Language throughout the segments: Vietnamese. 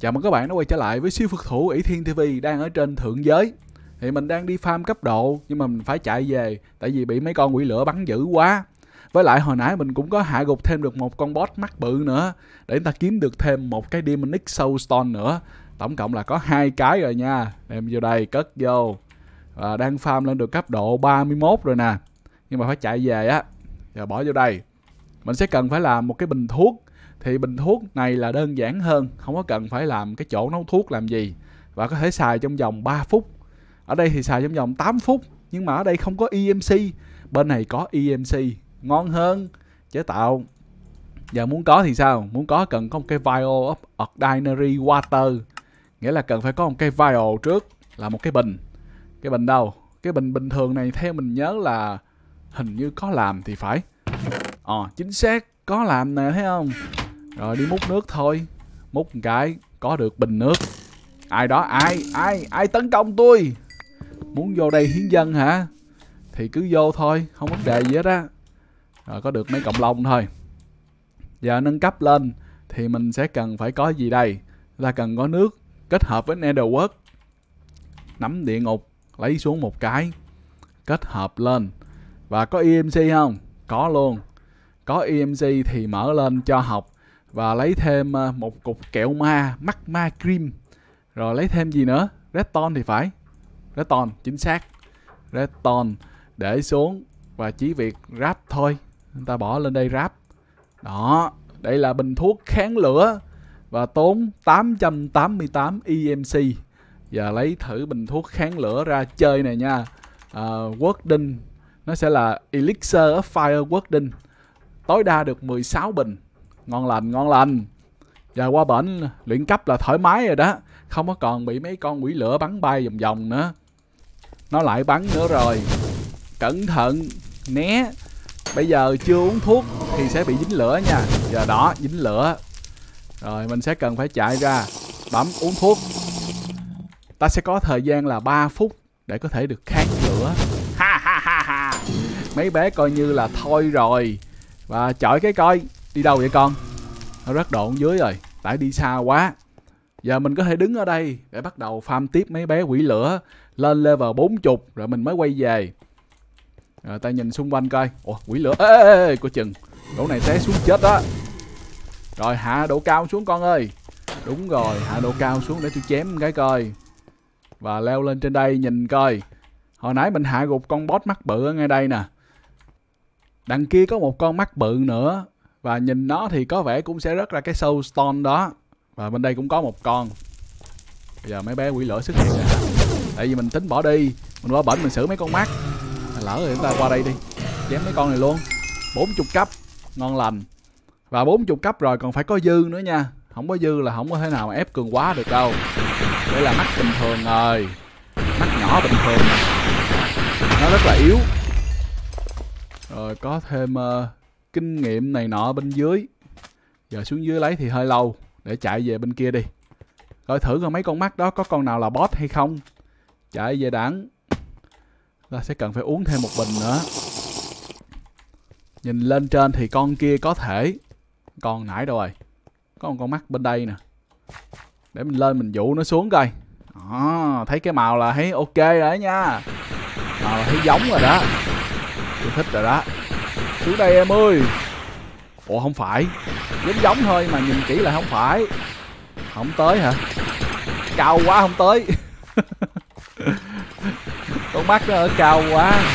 Chào mừng các bạn đã quay trở lại với siêu phật thủ ỷ Thiên TV đang ở trên thượng giới. Thì mình đang đi farm cấp độ nhưng mà mình phải chạy về tại vì bị mấy con quỷ lửa bắn dữ quá. Với lại hồi nãy mình cũng có hạ gục thêm được một con boss mắt bự nữa để chúng ta kiếm được thêm một cái Demonic Soulstone nữa. Tổng cộng là có hai cái rồi nha. Đem vô đây cất vô. À, đang farm lên được cấp độ 31 rồi nè. Nhưng mà phải chạy về á. Giờ bỏ vô đây. Mình sẽ cần phải làm một cái bình thuốc thì bình thuốc này là đơn giản hơn không có cần phải làm cái chỗ nấu thuốc làm gì và có thể xài trong vòng 3 phút ở đây thì xài trong vòng 8 phút nhưng mà ở đây không có EMC bên này có EMC ngon hơn chế tạo giờ muốn có thì sao muốn có cần có một cái vial of ordinary water nghĩa là cần phải có một cái vial trước là một cái bình cái bình đâu cái bình bình thường này theo mình nhớ là hình như có làm thì phải ờ à, chính xác có làm nè thấy không rồi đi múc nước thôi Múc một cái Có được bình nước Ai đó ai ai ai tấn công tôi Muốn vô đây hiến dân hả Thì cứ vô thôi Không vấn đề gì hết á Rồi có được mấy cộng lông thôi Giờ nâng cấp lên Thì mình sẽ cần phải có gì đây Là cần có nước Kết hợp với Netherwork Nắm địa ngục Lấy xuống một cái Kết hợp lên Và có EMC không Có luôn Có EMC thì mở lên cho học và lấy thêm ờ, một cục kẹo ma magma cream rồi lấy thêm gì nữa redstone thì phải redstone chính xác redstone để xuống và chỉ việc ráp thôi chúng ta bỏ lên đây ráp đó đây là bình thuốc kháng lửa và tốn 888 EMC và lấy thử bình thuốc kháng lửa ra chơi này nha uh, ờ, Wording nó sẽ là Elixir of Fire Wording tối đa được 16 bình ngon lành ngon lành giờ qua bển luyện cấp là thoải mái rồi đó không có còn bị mấy con quỷ lửa bắn bay vòng vòng nữa nó lại bắn nữa rồi cẩn thận né bây giờ chưa uống thuốc thì sẽ bị dính lửa nha giờ đó dính lửa rồi mình sẽ cần phải chạy ra bấm uống thuốc ta sẽ có thời gian là 3 phút để có thể được khát lửa ha ha ha ha mấy bé coi như là thôi rồi và chọi cái coi Đi đâu vậy con? Nó rất độn dưới rồi, tại đi xa quá. Giờ mình có thể đứng ở đây để bắt đầu farm tiếp mấy bé quỷ lửa lên level chục rồi mình mới quay về. Rồi ta nhìn xung quanh coi. Ủa, quỷ lửa. Ê, ê, ê, cô chừng. Đổ này té xuống chết đó. Rồi hạ độ cao xuống con ơi. Đúng rồi, hạ độ cao xuống để tôi chém cái coi. Và leo lên trên đây nhìn coi. Hồi nãy mình hạ gục con boss mắt bự ở ngay đây nè. Đằng kia có một con mắt bự nữa và nhìn nó thì có vẻ cũng sẽ rất là cái soul stone đó và bên đây cũng có một con bây giờ mấy bé quỷ lửa xuất hiện tại vì mình tính bỏ đi mình bỏ bệnh mình xử mấy con mắt lỡ thì chúng ta qua đây đi chém mấy con này luôn 40 cấp ngon lành và 40 cấp rồi còn phải có dư nữa nha không có dư là không có thể nào mà ép cường quá được đâu đây là mắt bình thường rồi mắt nhỏ bình thường nó rất là yếu rồi có thêm uh, kinh nghiệm này nọ bên dưới giờ xuống dưới lấy thì hơi lâu để chạy về bên kia đi coi thử coi mấy con mắt đó có con nào là boss hay không chạy về đảng ta sẽ cần phải uống thêm một bình nữa nhìn lên trên thì con kia có thể còn nãy đâu rồi có một con mắt bên đây nè để mình lên mình dụ nó xuống coi à, thấy cái màu là thấy ok rồi đó nha màu là thấy giống rồi đó tôi thích rồi đó xuống đây em ơi Ủa không phải Giống giống thôi mà nhìn kỹ là không phải Không tới hả Cao quá không tới Con mắt nó ờ, ở cao quá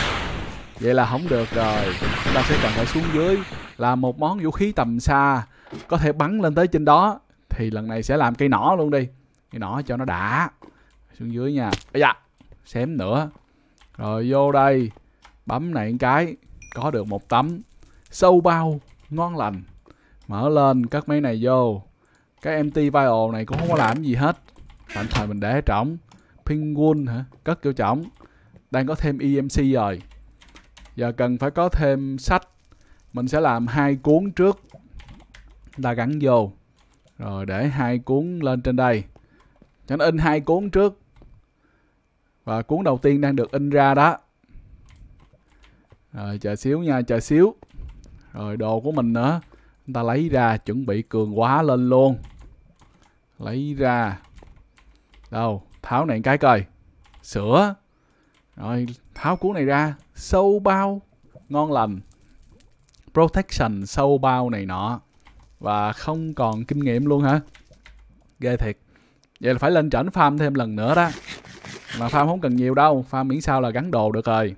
Vậy là không được rồi Chúng ta sẽ cần phải xuống dưới Là một món vũ khí tầm xa Có thể bắn lên tới trên đó Thì lần này sẽ làm cây nỏ luôn đi Cây nỏ cho nó đã Xuống dưới nha Bây giờ Xém nữa Rồi vô đây Bấm này một cái có được một tấm sâu bao ngon lành mở lên các máy này vô cái empty vial này cũng không có làm gì hết tạm thời mình để trống penguin hả cất vô trống đang có thêm emc rồi giờ cần phải có thêm sách mình sẽ làm hai cuốn trước ta gắn vô rồi để hai cuốn lên trên đây cho nó in hai cuốn trước và cuốn đầu tiên đang được in ra đó rồi chờ xíu nha chờ xíu rồi đồ của mình nữa chúng ta lấy ra chuẩn bị cường quá lên luôn lấy ra đâu tháo này cái coi sữa rồi tháo cuốn này ra sâu bao ngon lành protection sâu bao này nọ và không còn kinh nghiệm luôn hả ghê thiệt vậy là phải lên trển farm thêm lần nữa đó mà farm không cần nhiều đâu farm miễn sao là gắn đồ được rồi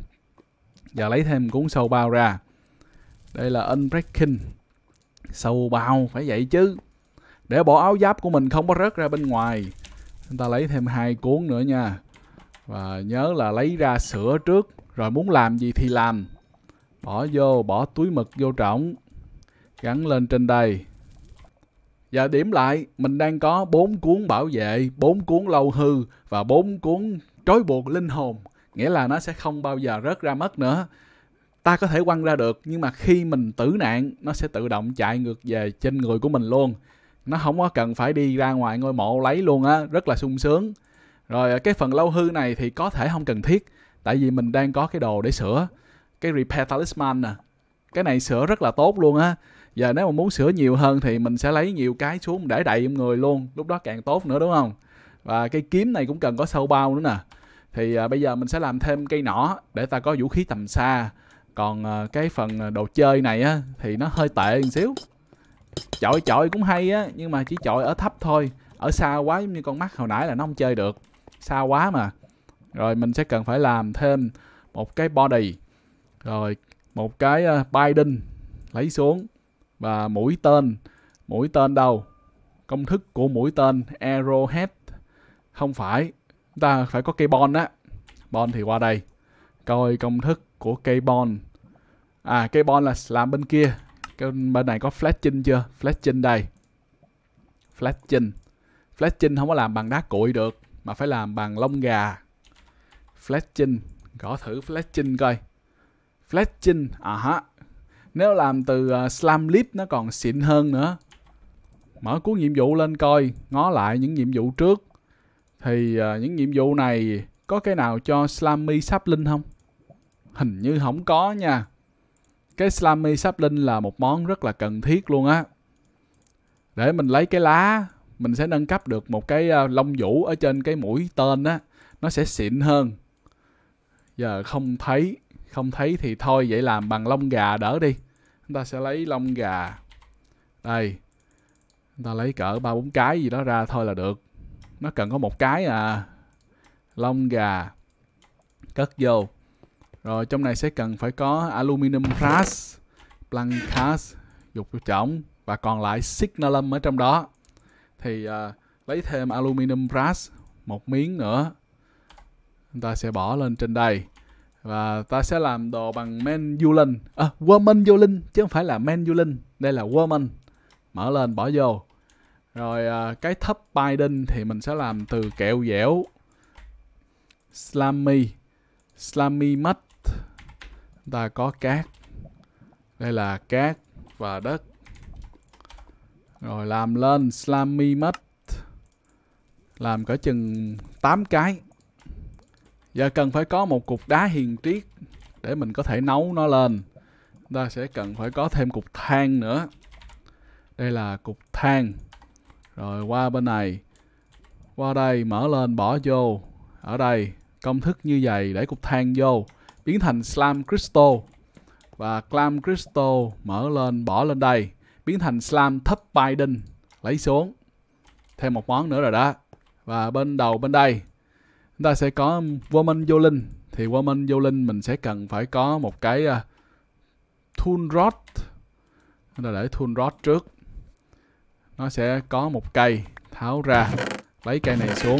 và lấy thêm cuốn sâu bao ra đây là unbreaking sâu bao phải vậy chứ để bộ áo giáp của mình không có rớt ra bên ngoài chúng ta lấy thêm hai cuốn nữa nha và nhớ là lấy ra sửa trước rồi muốn làm gì thì làm bỏ vô bỏ túi mực vô trỏng gắn lên trên đây và điểm lại mình đang có bốn cuốn bảo vệ bốn cuốn lâu hư và bốn cuốn trói buộc linh hồn nghĩa là nó sẽ không bao giờ rớt ra mất nữa ta có thể quăng ra được nhưng mà khi mình tử nạn nó sẽ tự động chạy ngược về trên người của mình luôn nó không có cần phải đi ra ngoài ngôi mộ lấy luôn á rất là sung sướng rồi à, cái phần lâu hư này thì có thể không cần thiết tại vì mình đang có cái đồ để sửa cái repair talisman nè cái này sửa rất là tốt luôn á giờ nếu mà muốn sửa nhiều hơn thì mình sẽ lấy nhiều cái xuống để đầy người luôn lúc đó càng tốt nữa đúng không và cái kiếm này cũng cần có sâu bao nữa nè thì à, bây giờ mình sẽ làm thêm cây nỏ để ta có vũ khí tầm xa còn à, cái phần à, đồ chơi này á thì nó hơi tệ một xíu chọi chọi cũng hay á nhưng mà chỉ chọi ở thấp thôi ở xa quá giống như con mắt hồi nãy là nó không chơi được xa quá mà rồi mình sẽ cần phải làm thêm một cái body rồi một cái à, binding lấy xuống và mũi tên mũi tên đâu công thức của mũi tên arrowhead không phải chúng ta phải có cây bon á bon thì qua đây coi công thức của cây bon à cây bon là làm bên kia cái bên này có flat chưa flat đây flat chin không có làm bằng đá cuội được mà phải làm bằng lông gà flat gõ thử flat coi flat à ha nếu làm từ uh, slam lip nó còn xịn hơn nữa mở cuốn nhiệm vụ lên coi ngó lại những nhiệm vụ trước thì uh, những nhiệm vụ này có cái nào cho Slammy sáp linh không? Hình như không có nha. Cái Slammy sáp linh là một món rất là cần thiết luôn á. Để mình lấy cái lá, mình sẽ nâng cấp được một cái uh, lông vũ ở trên cái mũi tên á, nó sẽ xịn hơn. Giờ không thấy, không thấy thì thôi vậy làm bằng lông gà đỡ đi. Chúng ta sẽ lấy lông gà. Đây. Chúng ta lấy cỡ ba bốn cái gì đó ra thôi là được nó cần có một cái à lông gà cất vô rồi trong này sẽ cần phải có aluminum brass plancast dục vô và còn lại signalum ở trong đó thì à, lấy thêm aluminum brass một miếng nữa chúng ta sẽ bỏ lên trên đây và ta sẽ làm đồ bằng men yulin à, woman chứ không phải là men yulin đây là woman mở lên bỏ vô rồi à, cái thấp Biden thì mình sẽ làm từ kẹo dẻo Slamy Slamy mất Ta có cát Đây là cát và đất Rồi làm lên Slamy mất Làm cỡ chừng 8 cái giờ cần phải có một cục đá hiền triết Để mình có thể nấu nó lên Ta sẽ cần phải có thêm cục than nữa Đây là cục than rồi qua bên này qua đây mở lên bỏ vô ở đây công thức như vậy để cục than vô biến thành slam crystal và clam crystal mở lên bỏ lên đây biến thành slam thấp Biden lấy xuống thêm một món nữa rồi đó và bên đầu bên đây chúng ta sẽ có woman vô linh thì woman vô linh mình sẽ cần phải có một cái uh, tool rod chúng ta để thun rod trước nó sẽ có một cây tháo ra lấy cây này xuống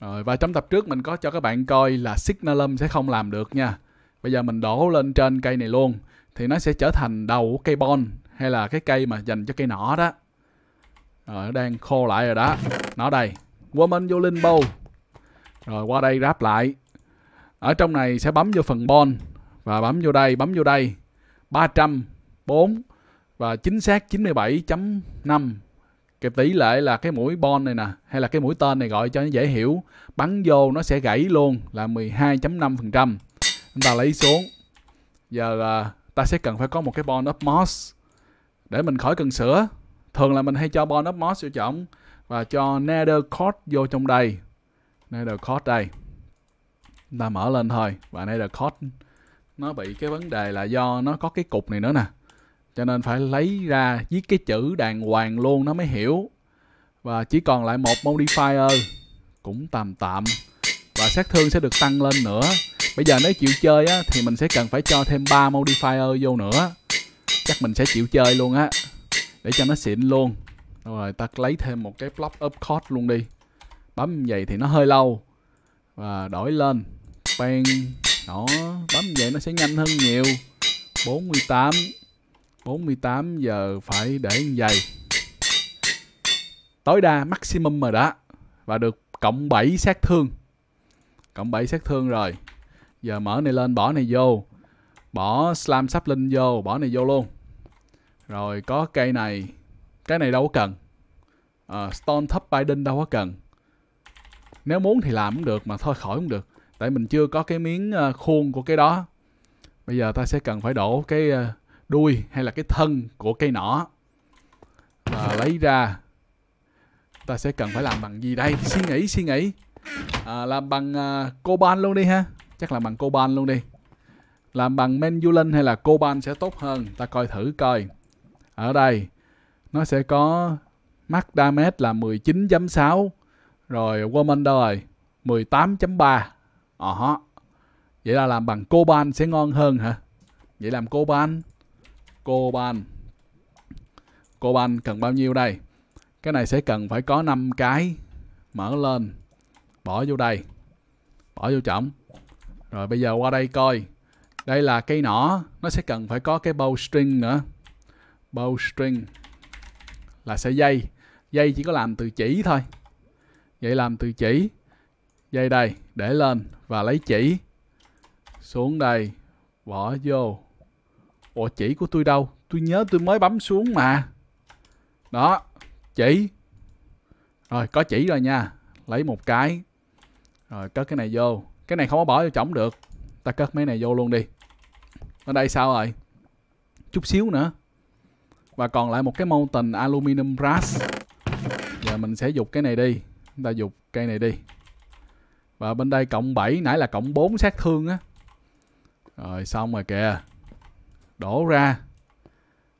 rồi và trong tập trước mình có cho các bạn coi là signalum sẽ không làm được nha bây giờ mình đổ lên trên cây này luôn thì nó sẽ trở thành đầu của cây bon hay là cái cây mà dành cho cây nỏ đó rồi nó đang khô lại rồi đó nó đây woman vô linh bow rồi qua đây ráp lại ở trong này sẽ bấm vô phần bon và bấm vô đây bấm vô đây 300 4 và chính xác 97.5 kẹp tỷ lệ là cái mũi bon này nè hay là cái mũi tên này gọi cho nó dễ hiểu bắn vô nó sẽ gãy luôn là 12.5% chúng ta lấy xuống giờ là ta sẽ cần phải có một cái bon up moss để mình khỏi cần sửa thường là mình hay cho bon up moss vô trọng và cho nether cord vô trong đây nether cord đây chúng ta mở lên thôi và nether cord nó bị cái vấn đề là do nó có cái cục này nữa nè cho nên phải lấy ra viết cái chữ đàng hoàng luôn nó mới hiểu và chỉ còn lại một modifier cũng tạm tạm và sát thương sẽ được tăng lên nữa bây giờ nếu chịu chơi á, thì mình sẽ cần phải cho thêm 3 modifier vô nữa chắc mình sẽ chịu chơi luôn á để cho nó xịn luôn rồi ta lấy thêm một cái block up code luôn đi bấm vậy thì nó hơi lâu và đổi lên bang nó bấm vậy nó sẽ nhanh hơn nhiều 48 48 giờ phải để giày tối đa maximum rồi đó và được cộng 7 sát thương cộng 7 sát thương rồi giờ mở này lên bỏ này vô bỏ slam sắp linh vô bỏ này vô luôn rồi có cây này cái này đâu có cần à, stone thấp biden đâu có cần nếu muốn thì làm cũng được mà thôi khỏi cũng được tại mình chưa có cái miếng ờ, khuôn của cái đó bây giờ ta sẽ cần phải đổ cái ờ, đuôi hay là cái thân của cây nỏ và lấy ra ta sẽ cần phải làm bằng gì đây suy nghĩ suy nghĩ à, làm bằng uh, à, coban luôn đi ha chắc là bằng coban luôn đi làm bằng mendulin hay là coban sẽ tốt hơn ta coi thử coi ở đây nó sẽ có max damage là 19.6 rồi Womender đời 18.3 ờ uh -huh. vậy là làm bằng coban sẽ ngon hơn hả vậy làm coban Coban. Coban cần bao nhiêu đây? Cái này sẽ cần phải có 5 cái. Mở lên. Bỏ vô đây. Bỏ vô chổng. Rồi bây giờ qua đây coi. Đây là cây nỏ. Nó sẽ cần phải có cái bow string nữa. Bow string là sợi dây. Dây chỉ có làm từ chỉ thôi. Vậy làm từ chỉ. Dây đây. Để lên và lấy chỉ. Xuống đây. Bỏ vô Ủa chỉ của tôi đâu Tôi nhớ tôi mới bấm xuống mà Đó Chỉ Rồi có chỉ rồi nha Lấy một cái Rồi cất cái này vô Cái này không có bỏ vô chổng được Ta cất mấy này vô luôn đi Ở đây sao rồi Chút xíu nữa Và còn lại một cái mountain aluminum brass Giờ mình sẽ dục cái này đi Chúng ta dục cây này đi Và bên đây cộng 7 Nãy là cộng 4 sát thương á Rồi xong rồi kìa đổ ra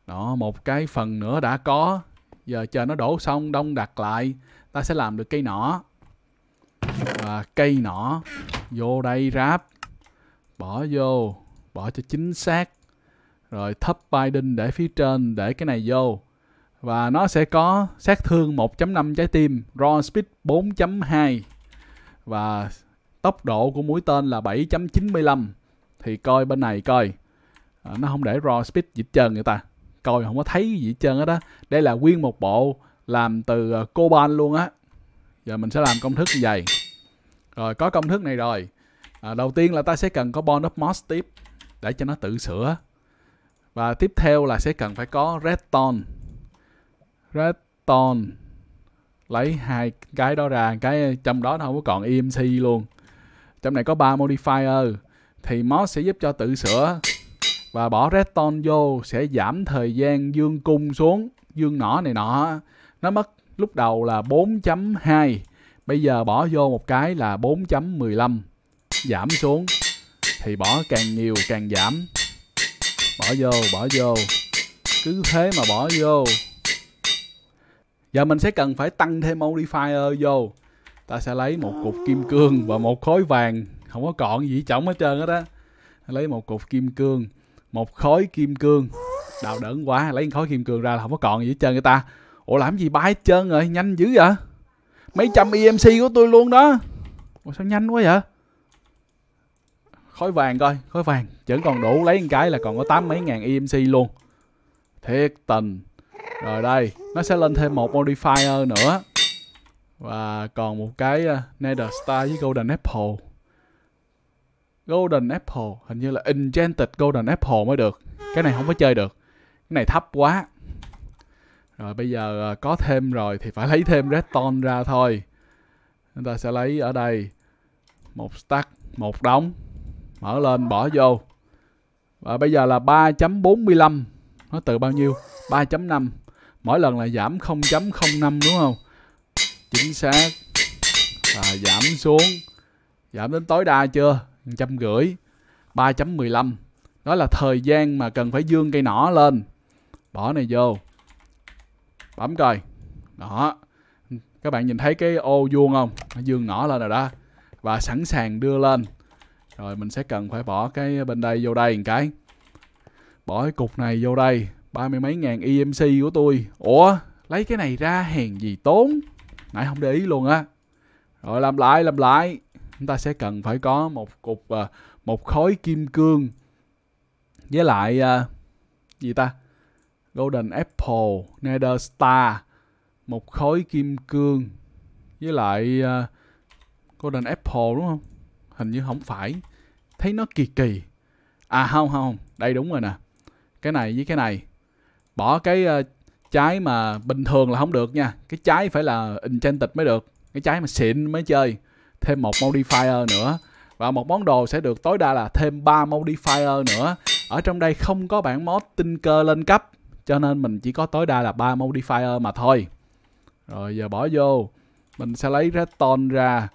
đó một cái phần nữa đã có giờ chờ nó đổ xong đông đặt lại ta sẽ làm được cây nỏ và cây nỏ vô đây ráp bỏ vô bỏ cho chính xác rồi thấp Biden để phía trên để cái này vô và nó sẽ có sát thương 1.5 trái tim raw speed 4.2 và tốc độ của mũi tên là 7.95 thì coi bên này coi à, nó không để raw speed gì hết trơn người ta coi không có thấy gì hết trơn hết á đây là nguyên một bộ làm từ ờ, Coban luôn á giờ mình sẽ làm công thức như vậy rồi có công thức này rồi à, đầu tiên là ta sẽ cần có bond of moss tiếp để cho nó tự sửa và tiếp theo là sẽ cần phải có redstone redstone lấy hai cái đó ra cái trong đó nó không có còn EMC luôn trong này có ba modifier thì moss sẽ giúp cho tự sửa và bỏ redstone vô sẽ giảm thời gian dương cung xuống dương nỏ này nọ nó mất lúc đầu là 4.2 bây giờ bỏ vô một cái là 4.15 giảm xuống thì bỏ càng nhiều càng giảm bỏ vô bỏ vô cứ thế mà bỏ vô giờ mình sẽ cần phải tăng thêm modifier vô ta sẽ lấy một cục kim cương và một khối vàng không có còn gì chỏng hết trơn hết đó lấy một cục kim cương một khối kim cương đau đớn quá lấy khối kim cương ra là không có còn gì hết trơn người ta ủa làm gì bay hết trơn rồi nhanh dữ vậy mấy trăm emc của tôi luôn đó ủa sao nhanh quá vậy Khối vàng coi khối vàng vẫn còn đủ lấy một cái là còn có tám mấy ngàn emc luôn thiệt tình rồi đây nó sẽ lên thêm một modifier nữa và còn một cái uh, nether star với golden apple Golden Apple hình như là Enchanted Golden Apple mới được cái này không có chơi được cái này thấp quá rồi bây giờ ờ, có thêm rồi thì phải lấy thêm redstone ra thôi chúng ta sẽ lấy ở đây một stack một đống mở lên bỏ vô và bây giờ là 3.45 nó từ bao nhiêu 3.5 mỗi lần là giảm 0.05 đúng không chính xác và giảm xuống giảm đến tối đa chưa trăm rưỡi 3.15 đó là thời gian mà cần phải dương cây nỏ lên bỏ này vô bấm coi đó các bạn nhìn thấy cái ô vuông không dương nỏ lên rồi đó và sẵn sàng đưa lên rồi mình sẽ cần phải bỏ cái bên đây vô đây một cái bỏ cái cục này vô đây ba mươi mấy ngàn EMC của tôi ủa lấy cái này ra hèn gì tốn nãy không để ý luôn á rồi làm lại làm lại chúng ta sẽ cần phải có một cục à, một khối kim cương với lại à, gì ta golden apple nether star một khối kim cương với lại uh, golden apple đúng không hình như không phải thấy nó kỳ kỳ à không không đây đúng rồi nè cái này với cái này bỏ cái uh, trái mà bình thường là không được nha cái trái phải là enchanted mới được cái trái mà xịn mới chơi thêm một modifier nữa và một món đồ sẽ được tối đa là thêm 3 modifier nữa ở trong đây không có bản mod tinker lên cấp cho nên mình chỉ có tối đa là 3 modifier mà thôi rồi giờ bỏ vô mình sẽ lấy redstone ra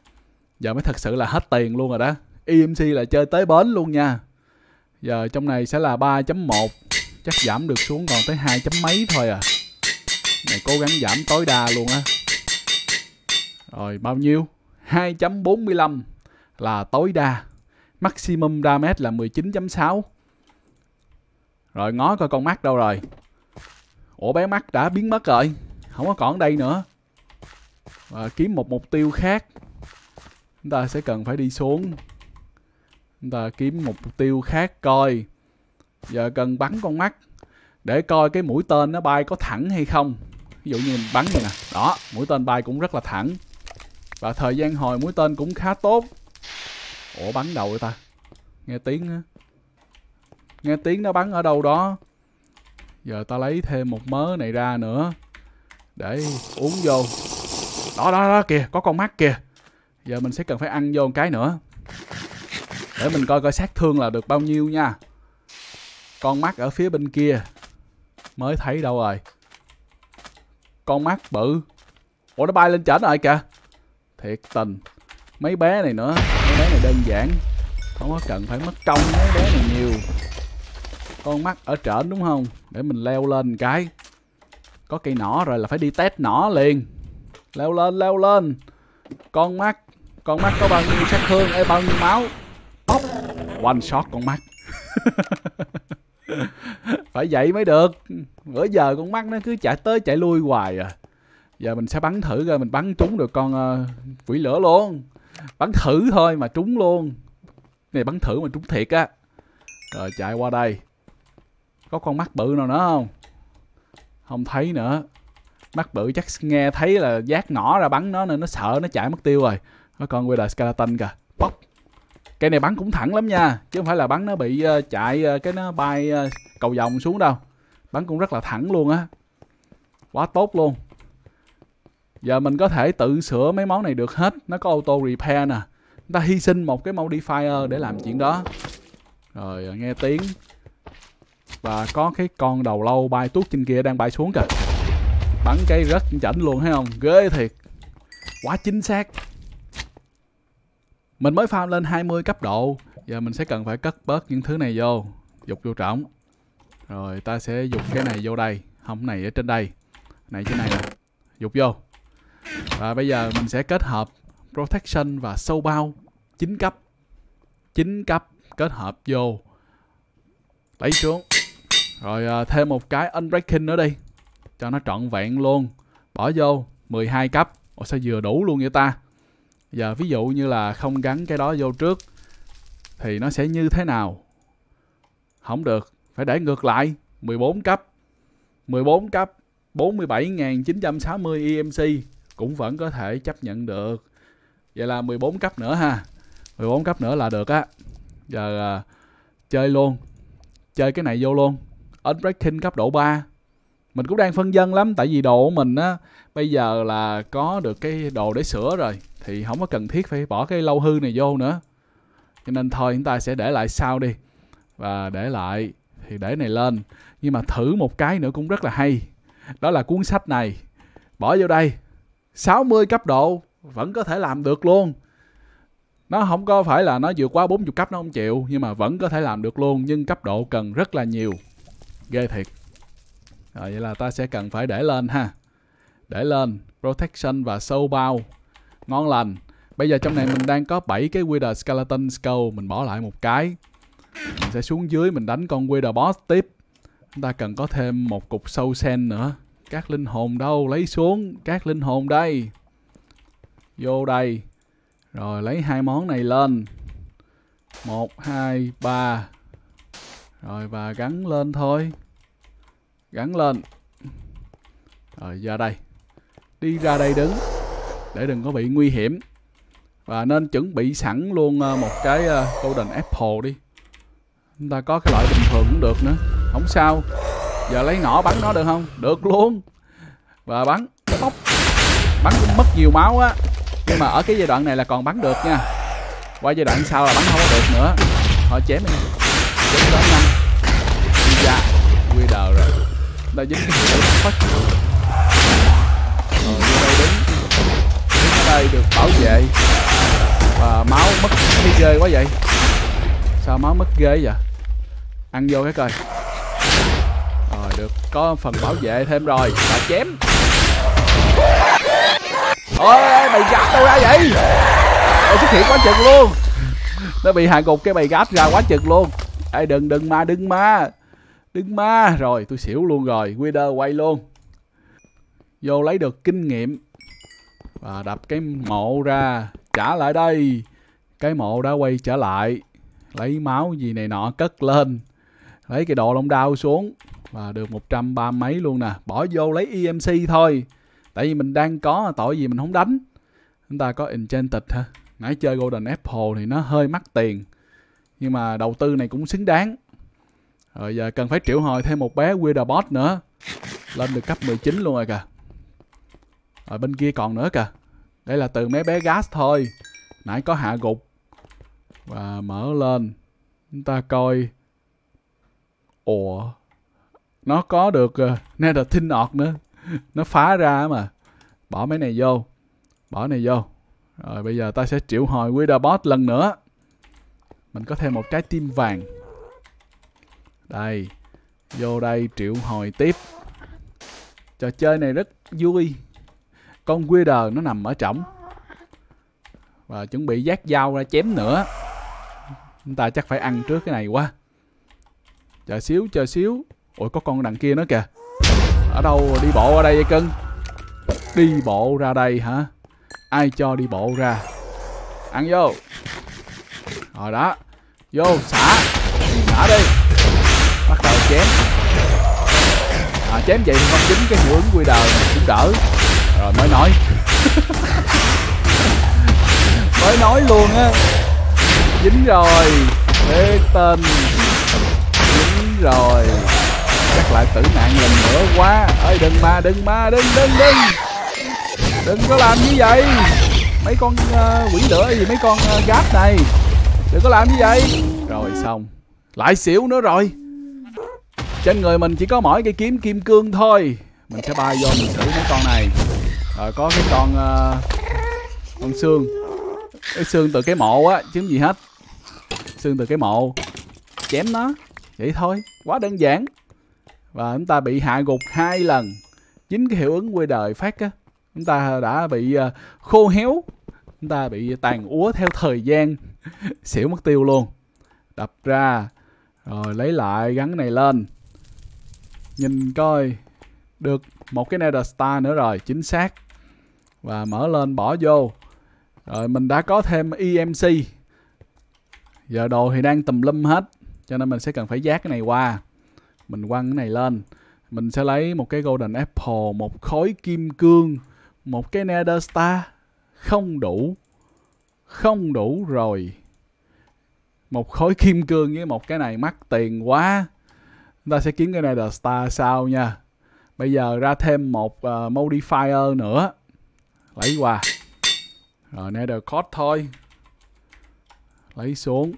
giờ mới thật sự là hết tiền luôn rồi đó EMC là chơi tới bến luôn nha giờ trong này sẽ là 3.1 chắc giảm được xuống còn tới hai chấm mấy thôi à này cố gắng giảm tối đa luôn á rồi bao nhiêu 2.45 là tối đa. Maximum damage là 19.6. Rồi ngó coi con mắt đâu rồi. Ủa bé mắt đã biến mất rồi. Không có còn đây nữa. Và kiếm một mục tiêu khác. Chúng ta sẽ cần phải đi xuống. Chúng ta kiếm một mục tiêu khác coi. Giờ cần bắn con mắt. Để coi cái mũi tên nó bay có thẳng hay không. Ví dụ như mình bắn này nè. Đó, mũi tên bay cũng rất là thẳng. Và thời gian hồi mũi tên cũng khá tốt Ủa bắn đầu ta Nghe tiếng á Nghe tiếng nó bắn ở đâu đó Giờ ta lấy thêm một mớ này ra nữa Để uống vô Đó đó đó kìa Có con mắt kìa Giờ mình sẽ cần phải ăn vô một cái nữa Để mình coi coi sát thương là được bao nhiêu nha Con mắt ở phía bên kia Mới thấy đâu rồi Con mắt bự Ủa nó bay lên trển rồi kìa thiệt tình mấy bé này nữa mấy bé này đơn giản không có cần phải mất công mấy bé này nhiều con mắt ở trển đúng không để mình leo lên cái có cây nỏ rồi là phải đi test nỏ liền leo lên leo lên con mắt con mắt có bao nhiêu sát thương ê bao nhiêu máu Pop. one shot con mắt phải vậy mới được bữa giờ con mắt nó cứ chạy tới chạy lui hoài à giờ mình sẽ bắn thử rồi mình bắn trúng được con uh, quỷ lửa luôn bắn thử thôi mà trúng luôn này bắn thử mà trúng thiệt á rồi chạy qua đây có con mắt bự nào nữa không không thấy nữa mắt bự chắc nghe thấy là giác nhỏ ra bắn nó nên nó sợ nó chạy mất tiêu rồi có con quay đời skeleton kìa bóc cái này bắn cũng thẳng lắm nha chứ không phải là bắn nó bị uh, chạy uh, cái nó bay uh, cầu vòng xuống đâu bắn cũng rất là thẳng luôn á quá tốt luôn giờ mình có thể tự sửa mấy món này được hết nó có auto repair nè ta hy sinh một cái modifier để làm chuyện đó rồi nghe tiếng và có cái con đầu lâu bay tuốt trên kia đang bay xuống kìa bắn cái rất chảnh luôn thấy không ghê thiệt quá chính xác mình mới farm lên 20 cấp độ giờ mình sẽ cần phải cất bớt những thứ này vô dục vô trọng rồi ta sẽ dục cái này vô đây không cái này ở trên đây này trên này nè dục vô và bây giờ mình sẽ kết hợp protection và sâu bao 9 cấp 9 cấp kết hợp vô lấy xuống rồi à, thêm một cái unbreaking nữa đi cho nó trọn vẹn luôn bỏ vô 12 cấp Ủa sao vừa đủ luôn vậy ta giờ ví dụ như là không gắn cái đó vô trước thì nó sẽ như thế nào không được phải để ngược lại 14 cấp 14 cấp 47.960 EMC cũng vẫn có thể chấp nhận được vậy là 14 cấp nữa ha 14 cấp nữa là được á giờ uh, chơi luôn chơi cái này vô luôn unbreaking cấp độ 3 mình cũng đang phân dân lắm tại vì đồ của mình á bây giờ là có được cái đồ để sửa rồi thì không có cần thiết phải bỏ cái lâu hư này vô nữa cho nên thôi chúng ta sẽ để lại sau đi và để lại thì để này lên nhưng mà thử một cái nữa cũng rất là hay đó là cuốn sách này bỏ vô đây 60 cấp độ vẫn có thể làm được luôn nó không có phải là nó vượt quá 40 cấp nó không chịu nhưng mà vẫn có thể làm được luôn nhưng cấp độ cần rất là nhiều ghê thiệt rồi vậy là ta sẽ cần phải để lên ha để lên protection và sâu bao ngon lành bây giờ trong này mình đang có 7 cái Wither Skeleton Skull mình bỏ lại một cái mình sẽ xuống dưới mình đánh con Wither Boss tiếp chúng ta cần có thêm một cục sâu sen nữa các linh hồn đâu lấy xuống các linh hồn đây vô đây rồi lấy hai món này lên một hai ba rồi và gắn lên thôi gắn lên rồi ra đây đi ra đây đứng để đừng có bị nguy hiểm và nên chuẩn bị sẵn luôn ờ, một cái ờ, golden apple đi chúng ta có cái loại bình thường cũng được nữa không sao giờ lấy nỏ bắn nó được không được luôn và bắn bóc bắn cũng mất nhiều máu á nhưng mà ở cái giai đoạn này là còn bắn được nha qua giai đoạn sau là bắn không có được nữa họ chém mình chém đó nhanh dạ quy đờ rồi đã dính cái mũi phất rồi đây đứng đứng ở đây được bảo vệ và máu mất thấy ghê quá vậy sao máu mất ghê vậy ăn vô cái coi được có phần bảo vệ thêm rồi là chém ôi mày gạt tao ra vậy mày xuất hiện quá chừng luôn nó bị hạ gục cái mày gạt ra quá chừng luôn ê đừng đừng ma đừng ma đừng ma rồi tôi xỉu luôn rồi Wider quay luôn vô lấy được kinh nghiệm và đập cái mộ ra trả lại đây cái mộ đã quay trở lại lấy máu gì này nọ cất lên lấy cái đồ lông đao xuống và được 130 mấy luôn nè bỏ vô lấy EMC thôi tại vì mình đang có tội gì mình không đánh chúng ta có Enchanted ha nãy chơi Golden Apple thì nó hơi mắc tiền nhưng mà đầu tư này cũng xứng đáng rồi giờ cần phải triệu hồi thêm một bé Wither nữa lên được cấp 19 luôn rồi kìa ở bên kia còn nữa kìa đây là từ mấy bé gas thôi nãy có hạ gục và mở lên chúng ta coi ủa nó có được uh, ờ, nether thin ọt nữa nó phá ra mà bỏ mấy này vô bỏ này vô rồi bây giờ ta sẽ triệu hồi Wither lần nữa mình có thêm một trái tim vàng đây vô đây triệu hồi tiếp trò chơi này rất vui con Wither nó nằm ở trỏng và chuẩn bị giác dao ra chém nữa chúng ta chắc phải ăn trước cái này quá chờ xíu chờ xíu Ủa có con đằng kia nữa kìa Ở đâu đi bộ ở đây vậy cưng Đi bộ ra đây hả Ai cho đi bộ ra Ăn vô Rồi đó Vô xả Xả đi Bắt đầu chém à, Chém vậy thì không dính cái hiệu ứng quy đời Cũng đỡ Rồi mới nói Mới nói luôn á Dính rồi Thế tên Dính rồi chắc lại tử nạn lần nữa quá ơi đừng mà đừng mà đừng đừng đừng đừng có làm như vậy mấy con uh, quỷ lửa gì mấy con uh, ờ, gáp này đừng có làm như vậy rồi xong lại xỉu nữa rồi trên người mình chỉ có mỗi cây kiếm kim cương thôi mình sẽ bay vô mình xử mấy con này rồi có cái con uh, con xương cái xương từ cái mộ á chứ gì hết xương từ cái mộ chém nó vậy thôi quá đơn giản và chúng ta bị hạ gục hai lần chính cái hiệu ứng quay đời phát á chúng ta đã bị ờ, khô héo chúng ta bị tàn úa theo thời gian xỉu mất tiêu luôn đập ra rồi lấy lại gắn này lên nhìn coi được một cái nether star nữa rồi chính xác và mở lên bỏ vô rồi mình đã có thêm emc giờ đồ thì đang tùm lum hết cho nên mình sẽ cần phải giác cái này qua mình quăng cái này lên mình sẽ lấy một cái golden apple một khối kim cương một cái nether star không đủ không đủ rồi một khối kim cương với một cái này mắc tiền quá chúng ta sẽ kiếm cái nether star sau nha bây giờ ra thêm một uh, modifier nữa lấy qua rồi nether cord thôi lấy xuống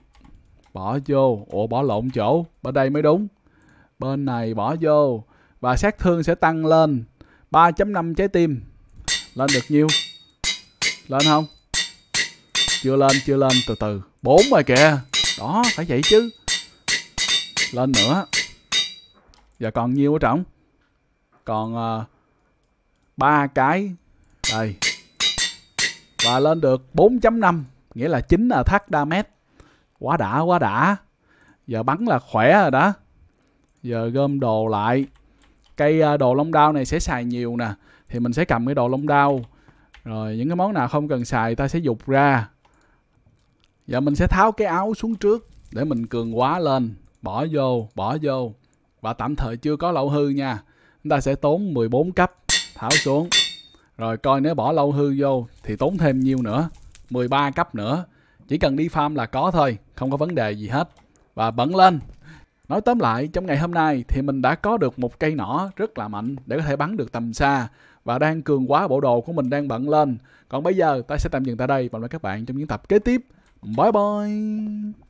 bỏ vô ủa bỏ lộn chỗ bên đây mới đúng bên này bỏ vô và sát thương sẽ tăng lên 3.5 trái tim lên được nhiêu lên không chưa lên chưa lên từ từ bốn rồi kìa đó phải vậy chứ lên nữa giờ còn nhiêu ở trọng còn ờ, ba uh, cái đây và lên được 4.5 nghĩa là 9 là thắt đa mét quá đã quá đã giờ bắn là khỏe rồi đó giờ gom đồ lại cây à, đồ lông đao này sẽ xài nhiều nè thì mình sẽ cầm cái đồ lông đao rồi những cái món nào không cần xài ta sẽ dục ra giờ mình sẽ tháo cái áo xuống trước để mình cường quá lên bỏ vô bỏ vô và tạm thời chưa có lậu hư nha chúng ta sẽ tốn 14 cấp tháo xuống rồi coi nếu bỏ lâu hư vô thì tốn thêm nhiêu nữa 13 cấp nữa chỉ cần đi farm là có thôi không có vấn đề gì hết và bẩn lên Nói tóm lại, trong ngày hôm nay thì mình đã có được một cây nỏ rất là mạnh để có thể bắn được tầm xa và đang cường quá bộ đồ của mình đang bận lên. Còn bây giờ ta sẽ tạm dừng tại đây và hẹn gặp các bạn trong những tập kế tiếp. Bye bye!